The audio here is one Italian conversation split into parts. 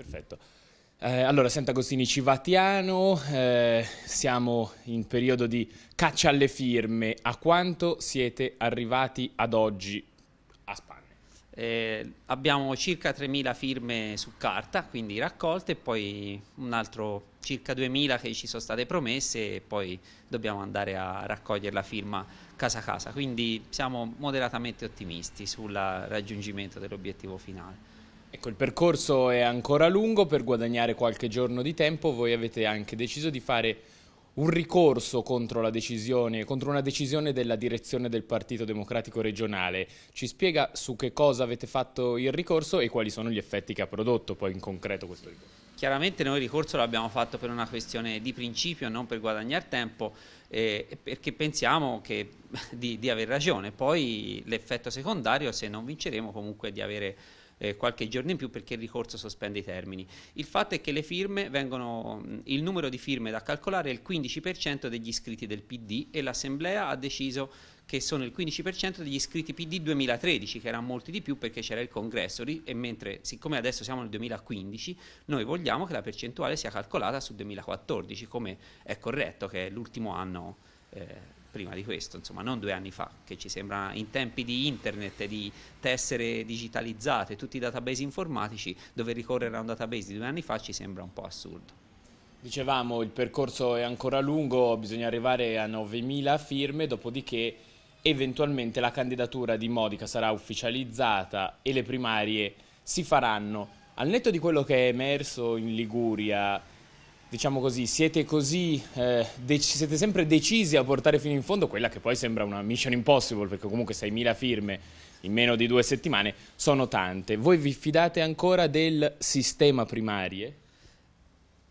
Perfetto. Eh, allora, Sant'Agostini Civatiano, eh, siamo in periodo di caccia alle firme. A quanto siete arrivati ad oggi a Spagna? Eh, abbiamo circa 3.000 firme su carta, quindi raccolte, e poi un altro circa 2.000 che ci sono state promesse e poi dobbiamo andare a raccogliere la firma casa a casa. Quindi siamo moderatamente ottimisti sul raggiungimento dell'obiettivo finale. Ecco, il percorso è ancora lungo, per guadagnare qualche giorno di tempo voi avete anche deciso di fare un ricorso contro, decisione, contro una decisione della direzione del Partito Democratico regionale. Ci spiega su che cosa avete fatto il ricorso e quali sono gli effetti che ha prodotto poi in concreto questo ricorso? Chiaramente noi il ricorso l'abbiamo fatto per una questione di principio, non per guadagnare tempo, eh, perché pensiamo che, di, di aver ragione. Poi l'effetto secondario, se non vinceremo, comunque di avere eh, qualche giorno in più perché il ricorso sospende i termini. Il fatto è che le firme vengono, mm, il numero di firme da calcolare è il 15% degli iscritti del PD e l'Assemblea ha deciso che sono il 15% degli iscritti PD 2013, che erano molti di più perché c'era il congresso, e mentre siccome adesso siamo nel 2015, noi vogliamo che la percentuale sia calcolata sul 2014, come è corretto, che è l'ultimo anno. Eh, prima di questo, insomma non due anni fa, che ci sembra in tempi di internet, e di tessere digitalizzate, tutti i database informatici, dove ricorrere a un database di due anni fa ci sembra un po' assurdo. Dicevamo il percorso è ancora lungo, bisogna arrivare a 9.000 firme, dopodiché eventualmente la candidatura di Modica sarà ufficializzata e le primarie si faranno. Al netto di quello che è emerso in Liguria, diciamo così, siete così, eh, siete sempre decisi a portare fino in fondo quella che poi sembra una mission impossible, perché comunque 6.000 firme in meno di due settimane sono tante. Voi vi fidate ancora del sistema primarie?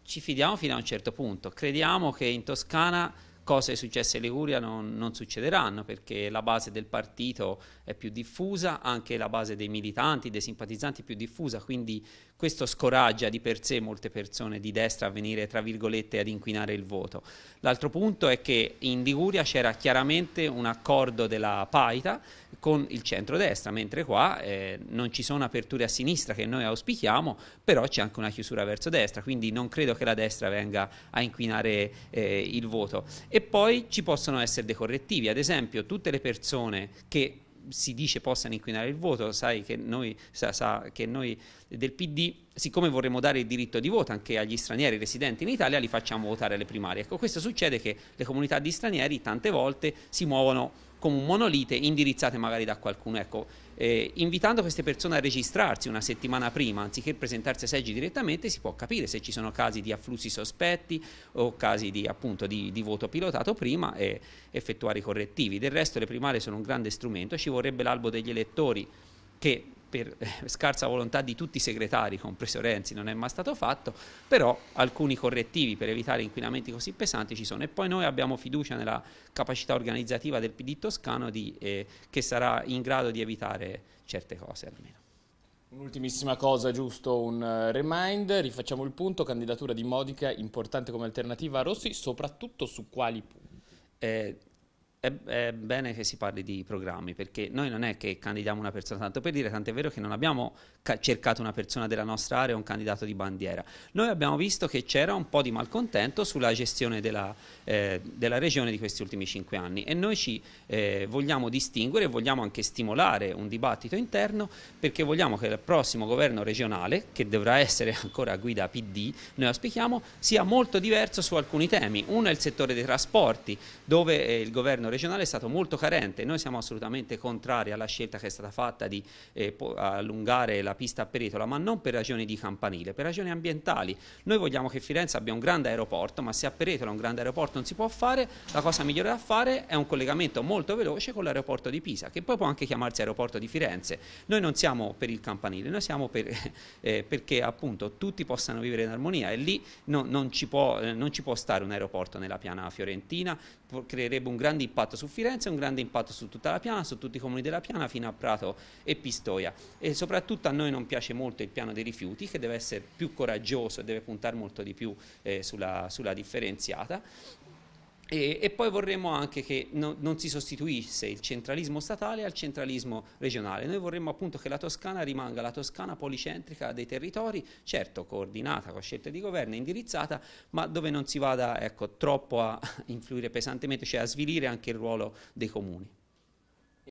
Ci fidiamo fino a un certo punto. Crediamo che in Toscana cose successe in Liguria non, non, succederanno perché la base del partito è più diffusa, anche la base dei militanti, dei simpatizzanti è più diffusa, quindi questo scoraggia di per sé molte persone di destra a venire tra virgolette ad inquinare il voto. L'altro punto è che in Liguria c'era chiaramente un accordo della paita con il centrodestra, mentre qua eh, non ci sono aperture a sinistra che noi auspichiamo, però c'è anche una chiusura verso destra, quindi non credo che la destra venga a inquinare eh, il voto. E e poi ci possono essere dei correttivi, ad esempio tutte le persone che si dice possano inquinare il voto, sai che noi, sa, sa che noi del PD, siccome vorremmo dare il diritto di voto anche agli stranieri residenti in Italia, li facciamo votare alle primarie. Ecco, questo succede che le comunità di stranieri tante volte si muovono come un monolite indirizzate magari da qualcuno. Ecco, eh, invitando queste persone a registrarsi una settimana prima anziché presentarsi a seggi direttamente si può capire se ci sono casi di afflussi sospetti o casi di, appunto, di, di voto pilotato prima e effettuare i correttivi. Del resto le primarie sono un grande strumento, ci vorrebbe l'albo degli elettori che per eh, scarsa volontà di tutti i segretari, compreso Renzi, non è mai stato fatto, però alcuni correttivi per evitare inquinamenti così pesanti ci sono. E poi noi abbiamo fiducia nella capacità organizzativa del PD toscano di, eh, che sarà in grado di evitare certe cose almeno. Un'ultimissima cosa, giusto un eh, remind, rifacciamo il punto, candidatura di Modica importante come alternativa a Rossi, soprattutto su quali punti? Eh, è, è, bene che si parli di programmi, perché noi non è che candidiamo una persona tanto per dire, tant'è vero che non abbiamo ca- cercato una persona della nostra area, un candidato di bandiera. Noi abbiamo visto che c'era un po' di malcontento sulla gestione della, eh, della regione di questi ultimi cinque anni e noi ci eh, vogliamo distinguere, e vogliamo anche stimolare un dibattito interno perché vogliamo che il prossimo governo regionale, che dovrà essere ancora a guida PD, noi auspichiamo, sia molto diverso su alcuni temi. Uno è il settore dei trasporti, dove eh, il governo governo regionale è stato molto carente. Noi siamo assolutamente contrari alla scelta che è stata fatta di eh, allungare la pista a Peretola, ma non per ragioni di campanile, per ragioni ambientali. Noi vogliamo che Firenze abbia un grande aeroporto, ma se a Peretola un grande aeroporto non si può fare, la cosa migliore da fare è un collegamento molto veloce con l'aeroporto di Pisa, che poi può anche chiamarsi aeroporto di Firenze. Noi non siamo per il campanile, noi siamo per, eh, perché appunto tutti possano vivere in armonia e lì no, non, ci può, eh, non ci può stare un aeroporto nella piana fiorentina, creerebbe un grande impatto impatto su Firenze, un grande impatto su tutta la piana, su tutti i comuni della piana fino a Prato e Pistoia e soprattutto a noi non piace molto il piano dei rifiuti che deve essere più coraggioso e deve puntare molto di più eh, sulla, sulla differenziata e, e, poi vorremmo anche che no, non si sostituisse il centralismo statale al centralismo regionale. Noi vorremmo appunto che la Toscana rimanga la Toscana policentrica dei territori, certo coordinata con scelte di governo, indirizzata, ma dove non si vada ecco, troppo a influire pesantemente, cioè a svilire anche il ruolo dei comuni.